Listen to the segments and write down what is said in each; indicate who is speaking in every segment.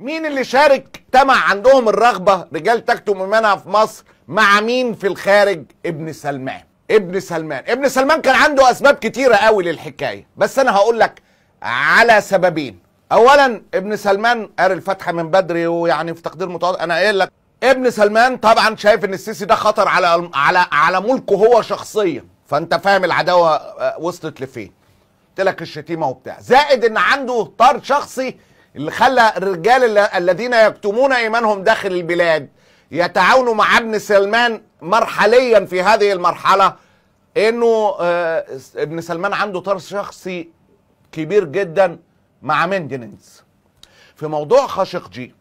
Speaker 1: مين اللي شارك تمع عندهم الرغبة رجال تكتم إيمانها في مصر مع مين في الخارج ابن سلمان ابن سلمان ابن سلمان كان عنده أسباب كتيرة قوي للحكاية بس أنا هقول لك على سببين أولا ابن سلمان قاري الفتحة من بدري ويعني في تقدير متواضع أنا قايل لك ابن سلمان طبعا شايف ان السيسي ده خطر على على على ملكه هو شخصيا فانت فاهم العداوه آه، وصلت لفين قلت لك الشتيمه وبتاع زائد ان عنده طار شخصي اللي خلى الرجال الذين يكتمون ايمانهم داخل البلاد يتعاونوا مع ابن سلمان مرحليا في هذه المرحله انه آه، ابن سلمان عنده طرس شخصي كبير جدا مع مندينز في موضوع خاشقجي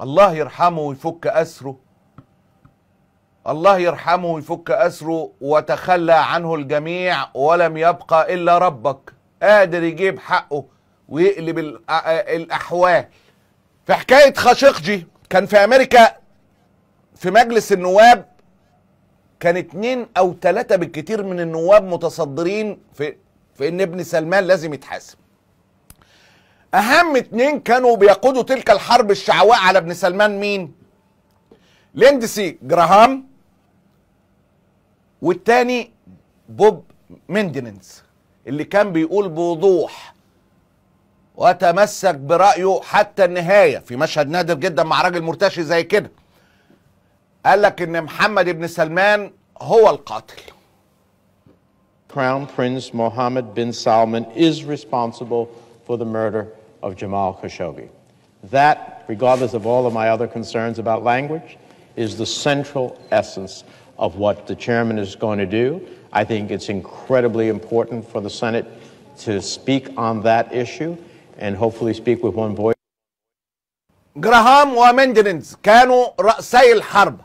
Speaker 1: الله يرحمه ويفك اسره الله يرحمه ويفك اسره وتخلى عنه الجميع ولم يبقى الا ربك قادر يجيب حقه ويقلب الاحوال في حكايه خاشقجي كان في امريكا في مجلس النواب كان اتنين او تلاتة بالكتير من النواب متصدرين في في ان ابن سلمان لازم يتحاسب اهم اتنين كانوا بيقودوا تلك الحرب الشعواء على ابن سلمان مين ليندسي جراهام والتاني بوب ميندنز اللي كان بيقول بوضوح وتمسك برأيه حتى النهاية في مشهد نادر جدا مع راجل مرتشي زي كده قال لك إن محمد
Speaker 2: بن سلمان هو القاتل Crown Prince Mohammed bin Salman is responsible for the murder of Jamal Khashoggi. That, regardless of all of my other concerns about language, is the central essence of what the chairman is going to do. I think it's incredibly important for the Senate to speak on that issue. and hopefully speak with one voice. جراهام ومندنز كانوا رأسي الحرب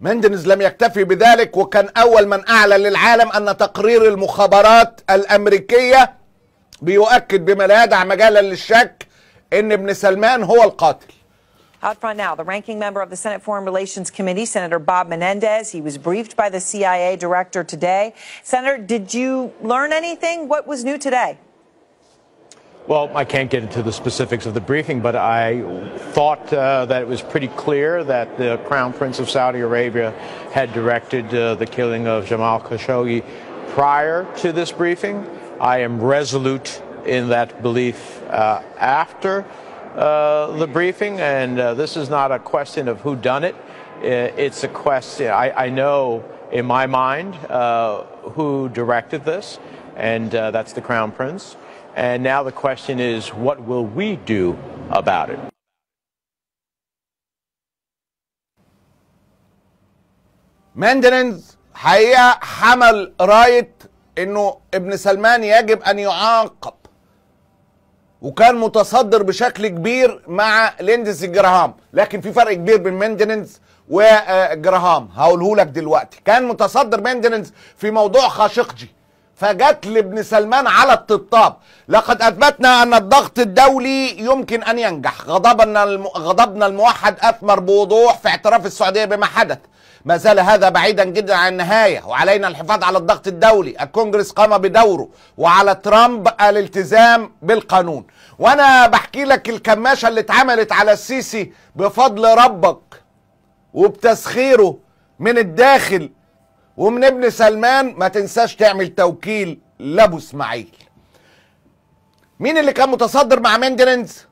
Speaker 1: مندنز لم يكتفي بذلك وكان أول من أعلن للعالم أن تقرير المخابرات الأمريكية بيؤكد بما لا يدع مجالا للشك أن ابن سلمان هو القاتل
Speaker 3: Out front now, the ranking member of the Senate Foreign Relations Committee, Senator Bob Menendez, he was briefed by the CIA director today. Senator, did you learn anything? What was new today?
Speaker 2: Well, I can't get into the specifics of the briefing, but I thought uh, that it was pretty clear that the Crown Prince of Saudi Arabia had directed uh, the killing of Jamal Khashoggi prior to this briefing. I am resolute in that belief uh, after uh, the briefing, and uh, this is not a question of who done it. Uh, it's a question. I, I know in my mind who directed this, and that's the Crown Prince. And now the question is, what will we do about it?
Speaker 1: ماندرينز حقيقة حمل راية انه ابن سلمان يجب ان يعاقب وكان متصدر بشكل كبير مع ليندز جراهام لكن في فرق كبير بين ماندرينز وجراهام آه، هقوله لك دلوقتي كان متصدر ماندرينز في موضوع خاشقجي فجت لابن سلمان على الطبطاب لقد اثبتنا ان الضغط الدولي يمكن ان ينجح غضبنا الم... غضبنا الموحد اثمر بوضوح في اعتراف السعوديه بما حدث ما زال هذا بعيدا جدا عن النهايه وعلينا الحفاظ على الضغط الدولي الكونجرس قام بدوره وعلى ترامب الالتزام بالقانون وانا بحكي لك الكماشه اللي اتعملت على السيسي بفضل ربك وبتسخيره من الداخل ومن ابن سلمان ما تنساش تعمل توكيل لابو اسماعيل مين اللي كان متصدر مع ماندرينز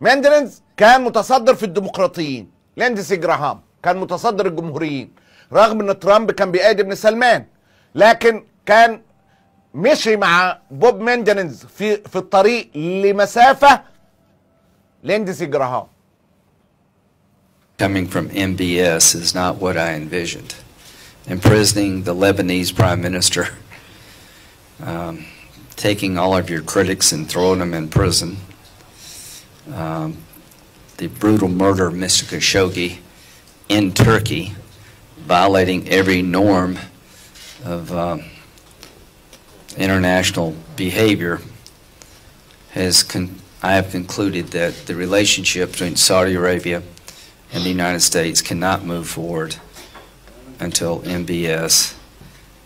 Speaker 1: ماندرينز كان متصدر في الديمقراطيين لاندس جراهام كان متصدر الجمهوريين رغم ان ترامب كان بيأيد ابن سلمان لكن كان مشي مع بوب ماندرينز في في الطريق لمسافه لاندس جراهام
Speaker 3: coming from MBS is not what I envisioned imprisoning the Lebanese prime minister, um, taking all of your critics and throwing them in prison, um, the brutal murder of Mr. Khashoggi in Turkey, violating every norm of um, international behavior, has I have concluded that the relationship between Saudi Arabia and the United States cannot move forward until MBS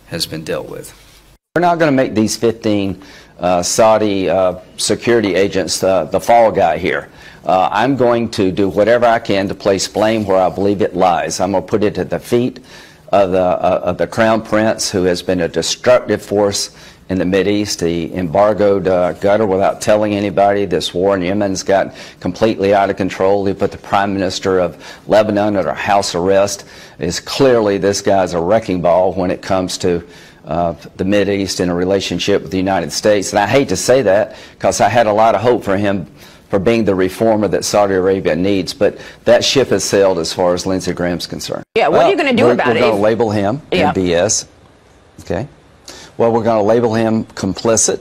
Speaker 3: has been dealt with. We're not going to make these 15 uh, Saudi uh, security agents uh, the fall guy here. Uh, I'm going to do whatever I can to place blame where I believe it lies. I'm going to put it at the feet of the, uh, of the crown prince who has been a destructive force in the Mid East, the embargoed uh, gutter without telling anybody. This war in Yemen's got completely out of control. They put the prime minister of Lebanon under house arrest. Is clearly this guy's a wrecking ball when it comes to uh, the Mid East and a relationship with the United States. And I hate to say that because I had a lot of hope for him for being the reformer that Saudi Arabia needs. But that ship has sailed as far as Lindsey Graham's concerned. Yeah, what well, are you going to do about we're it? We're going to label him yeah. MBS. Okay. Well, we're going to label him complicit.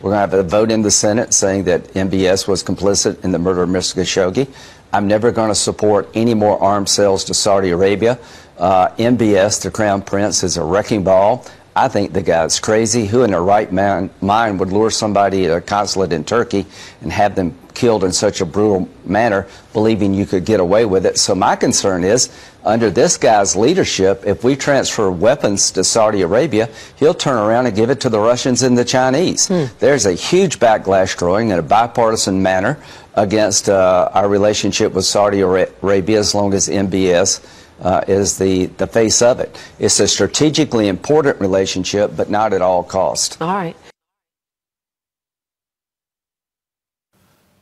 Speaker 3: We're going to have a vote in the Senate saying that MBS was complicit in the murder of Mr. Khashoggi. I'm never going to support any more arms sales to Saudi Arabia. Uh, MBS, the crown prince, is a wrecking ball. I think the guy's crazy. Who in their right man, mind would lure somebody at a consulate in Turkey and have them killed in such a brutal manner, believing you could get away with it? So my concern is, under this guy's leadership, if we transfer weapons to Saudi Arabia, he'll turn around and give it to the Russians and the Chinese. Hmm. There's a huge backlash growing in a bipartisan manner against uh, our relationship with Saudi Arabia as long as MBS uh, is the, the face of it. It's a strategically important relationship, but not at all cost. All
Speaker 1: right.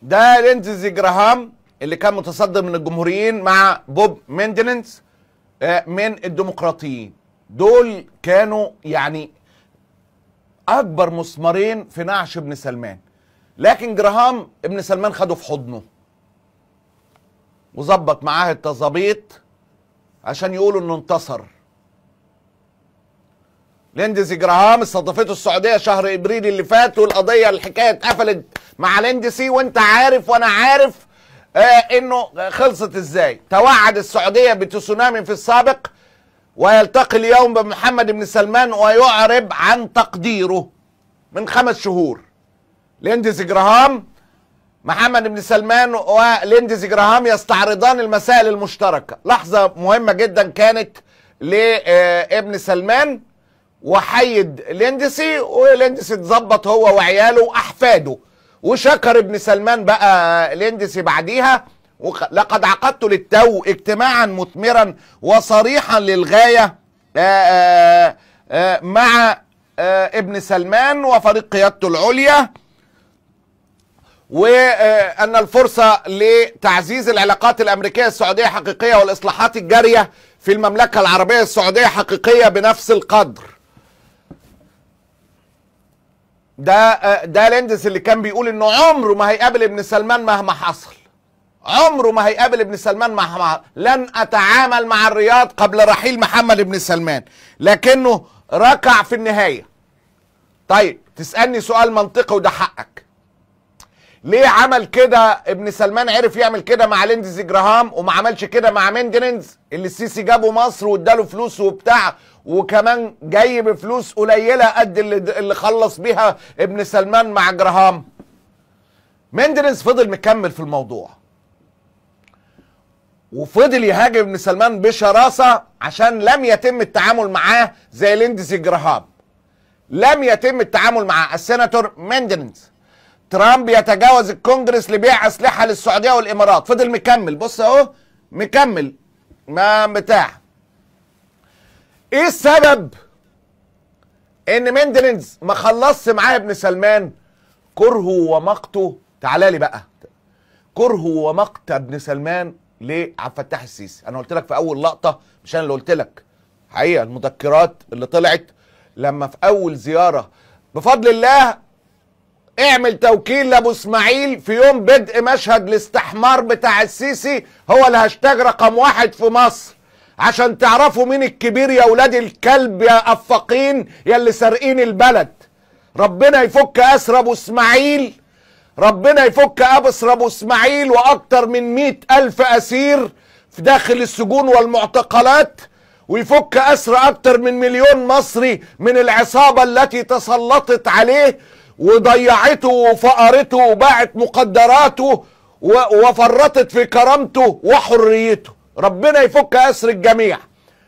Speaker 1: ده لينزي جراهام اللي كان متصدر من الجمهوريين مع بوب ميندننس آه، من الديمقراطيين دول كانوا يعني اكبر مسمارين في نعش ابن سلمان لكن جراهام ابن سلمان خده في حضنه وظبط معاه التظابيط عشان يقولوا انه انتصر ليندسي جراهام استضافته السعوديه شهر ابريل اللي فات والقضيه الحكايه اتقفلت مع ليندسي وانت عارف وانا عارف آه انه خلصت ازاي توعد السعوديه بتسونامي في السابق ويلتقي اليوم بمحمد بن سلمان ويعرب عن تقديره من خمس شهور ليندسي جراهام محمد بن سلمان وليندز جراهام يستعرضان المسائل المشتركة لحظة مهمة جدا كانت لابن آه، سلمان وحيد ليندسي وليندسي اتظبط هو وعياله واحفاده وشكر ابن سلمان بقى ليندسي بعديها لقد عقدت للتو اجتماعا مثمرا وصريحا للغايه آه، آه، مع ابن سلمان وفريق قيادته العليا وأن الفرصة لتعزيز العلاقات الأمريكية السعودية حقيقية والإصلاحات الجارية في المملكة العربية السعودية حقيقية بنفس القدر ده ده لندس اللي كان بيقول انه عمره ما هيقابل ابن سلمان مهما حصل عمره ما هيقابل ابن سلمان مهما لن اتعامل مع الرياض قبل رحيل محمد ابن سلمان لكنه ركع في النهايه طيب تسالني سؤال منطقي وده حقك ليه عمل كده ابن سلمان عرف يعمل كده مع ليندز جراهام وما عملش كده مع مندنز اللي السيسي جابه مصر واداله فلوس وبتاع وكمان جاي بفلوس قليله قد اللي, اللي خلص بيها ابن سلمان مع جراهام مندنز فضل مكمل في الموضوع وفضل يهاجم ابن سلمان بشراسه عشان لم يتم التعامل معاه زي ليندز جراهام لم يتم التعامل مع السيناتور مندنز ترامب يتجاوز الكونجرس لبيع اسلحه للسعوديه والامارات فضل مكمل بص اهو مكمل ما بتاع ايه السبب ان مندلينز ما خلصش معاه ابن سلمان كرهه ومقته تعالى لي بقى كرهه ومقت ابن سلمان لعبد الفتاح السيسي انا قلت لك في اول لقطه مش انا اللي قلت لك حقيقه المذكرات اللي طلعت لما في اول زياره بفضل الله اعمل توكيل لابو اسماعيل في يوم بدء مشهد الاستحمار بتاع السيسي هو الهاشتاج رقم واحد في مصر عشان تعرفوا مين الكبير يا ولاد الكلب يا افاقين يا اللي سارقين البلد ربنا يفك اسر ابو اسماعيل ربنا يفك اسر ابو اسماعيل واكتر من مئة الف اسير في داخل السجون والمعتقلات ويفك اسر اكتر من مليون مصري من العصابه التي تسلطت عليه وضيعته وفقرته وباعت مقدراته وفرطت في كرامته وحريته ربنا يفك اسر الجميع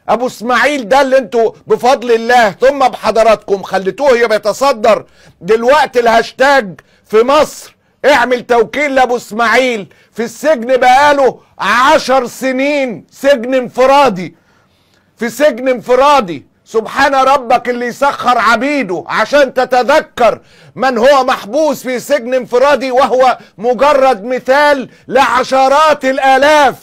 Speaker 1: ابو اسماعيل ده اللي انتوا بفضل الله ثم بحضراتكم خليتوه يبقى يتصدر دلوقتي الهاشتاج في مصر اعمل توكيل لابو اسماعيل في السجن بقاله عشر سنين سجن انفرادي في سجن انفرادي سبحان ربك اللي يسخر عبيده عشان تتذكر من هو محبوس في سجن انفرادي وهو مجرد مثال لعشرات الآلاف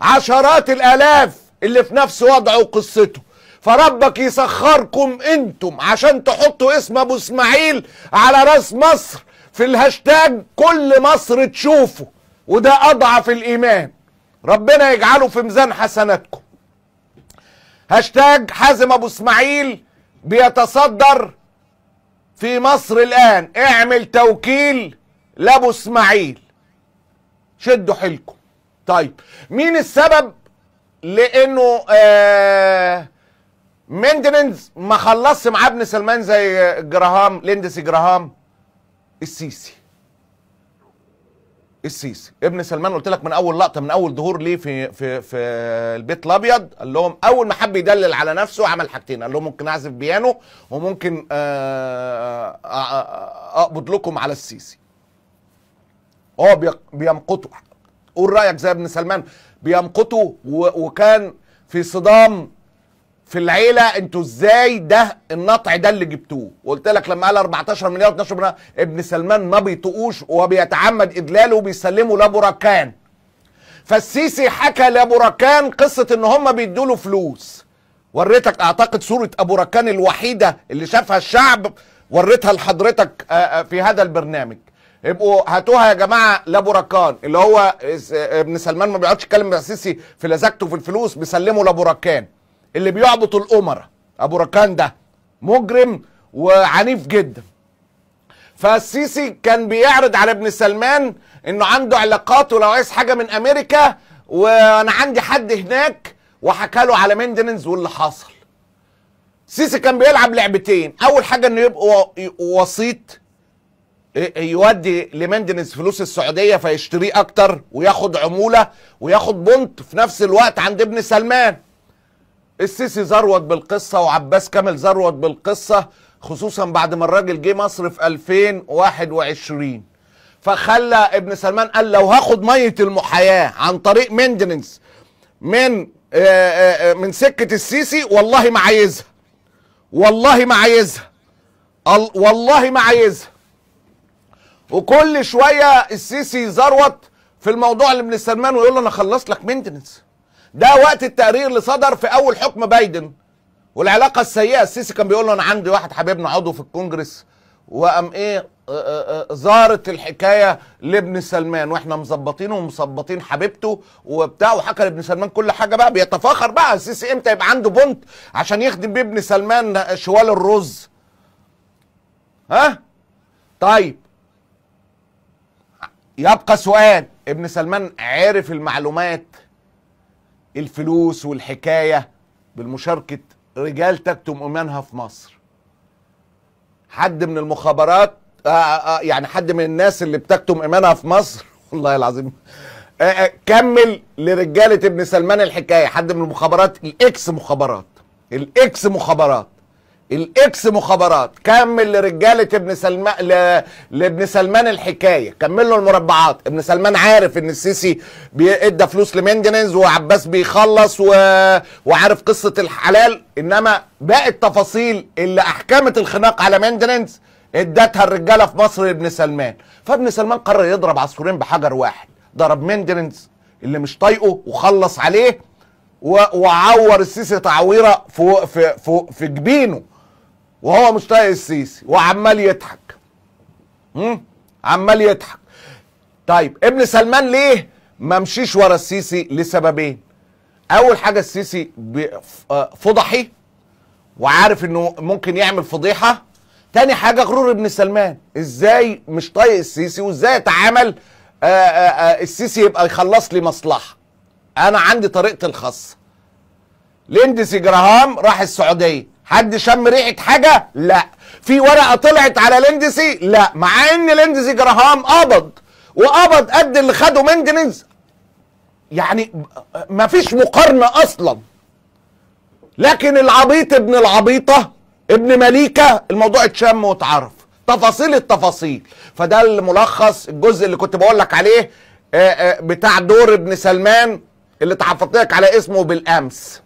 Speaker 1: عشرات الآلاف اللي في نفس وضعه وقصته فربك يسخركم انتم عشان تحطوا اسم ابو اسماعيل على راس مصر في الهاشتاج كل مصر تشوفه وده اضعف الايمان ربنا يجعله في ميزان حسناتكم هاشتاج حازم ابو اسماعيل بيتصدر في مصر الان اعمل توكيل لابو اسماعيل شدوا حيلكم طيب مين السبب لانه آه مندنز ما خلصش مع ابن سلمان زي جراهام لندس جراهام السيسي السيسي ابن سلمان قلت لك من اول لقطه من اول ظهور ليه في في في البيت الابيض قال لهم اول ما حب يدلل على نفسه عمل حاجتين قال لهم ممكن اعزف بيانو وممكن آه، آه، آه، اقبض لكم على السيسي هو بيمقته قول رايك زي ابن سلمان بيمقته وكان في صدام في العيله انتوا ازاي ده النطع ده اللي جبتوه وقلت لك لما قال 14 مليار 12 مليار ابن سلمان ما بيطقوش وبيتعمد اذلاله وبيسلمه لبركان فالسيسي حكى لبركان قصه ان هم بيدوا له فلوس وريتك اعتقد صوره ابو ركان الوحيده اللي شافها الشعب وريتها لحضرتك آه، آه، في هذا البرنامج ابقوا هاتوها يا جماعه لابوركان اللي هو آه، ابن سلمان ما بيقعدش يتكلم مع السيسي في لزجته في الفلوس بيسلمه لابوركان اللي بيعبط الامراء أبو ركان ده مجرم وعنيف جدا فالسيسي كان بيعرض على ابن سلمان انه عنده علاقات ولو عايز حاجه من امريكا وانا عندي حد هناك وحكى له على ميندنز واللي حصل سيسي كان بيلعب لعبتين اول حاجه انه يبقى وسيط يودي لمندنز فلوس السعوديه فيشتريه اكتر وياخد عموله وياخد بنت في نفس الوقت عند ابن سلمان السيسي زروت بالقصه وعباس كامل زروت بالقصه خصوصا بعد ما الراجل جه مصر في 2021 فخلى ابن سلمان قال لو هاخد ميه المحياه عن طريق مندنس من آه، آه، آه، من سكه السيسي والله ما عايزها والله ما عايزها والله ما عايزها وكل شويه السيسي يزروت في الموضوع اللي ابن سلمان ويقول له انا خلص لك مينتننس ده وقت التقرير اللي صدر في اول حكم بايدن والعلاقه السيئه السيسي كان بيقول له انا عندي واحد حبيبنا عضو في الكونجرس وقام ايه آه، آه، آه، زارت الحكايه لابن سلمان واحنا مظبطينه ومظبطين حبيبته وبتاع وحكى لابن سلمان كل حاجه بقى بيتفاخر بقى السيسي امتى يبقى عنده بنت عشان يخدم بيه ابن سلمان شوال الرز ها طيب يبقى سؤال ابن سلمان عرف المعلومات الفلوس والحكاية بالمشاركة رجال تكتم إيمانها في مصر حد من المخابرات آه، آه، آه، يعني حد من الناس اللي بتكتم إيمانها في مصر والله العظيم كمل لرجالة ابن سلمان الحكاية حد من المخابرات الإكس مخابرات الإكس مخابرات الاكس مخابرات كمل لرجاله ابن سلمان ل... لابن سلمان الحكايه كمل له المربعات ابن سلمان عارف ان السيسي بيدى فلوس لمينجنز وعباس بيخلص و... وعارف قصه الحلال انما باقي التفاصيل اللي احكمت الخناق على مينجنز ادتها الرجاله في مصر لابن سلمان فابن سلمان قرر يضرب عصفورين بحجر واحد ضرب مينجنز اللي مش طايقه وخلص عليه و... وعور السيسي تعويره في في في, في جبينه وهو مش طايق السيسي وعمال يضحك عمال يضحك طيب ابن سلمان ليه ما مشيش ورا السيسي لسببين اول حاجه السيسي آه، فضحي وعارف انه ممكن يعمل فضيحه تاني حاجه غرور ابن سلمان ازاي مش طايق السيسي وازاي اتعامل آه، آه، السيسي يبقى يخلص لي مصلحه انا عندي طريقتي الخاصه ليندسي جراهام راح السعوديه حد شم ريحه حاجه لا في ورقه طلعت على لندسي لا مع ان لندسي جراهام قبض وقبض قد اللي خده مينتنز يعني مفيش مقارنه اصلا لكن العبيط ابن العبيطه ابن مليكه الموضوع اتشم واتعرف تفاصيل التفاصيل فده الملخص الجزء اللي كنت بقول لك عليه آه، آه، بتاع دور ابن سلمان اللي تحفظت لك على اسمه بالامس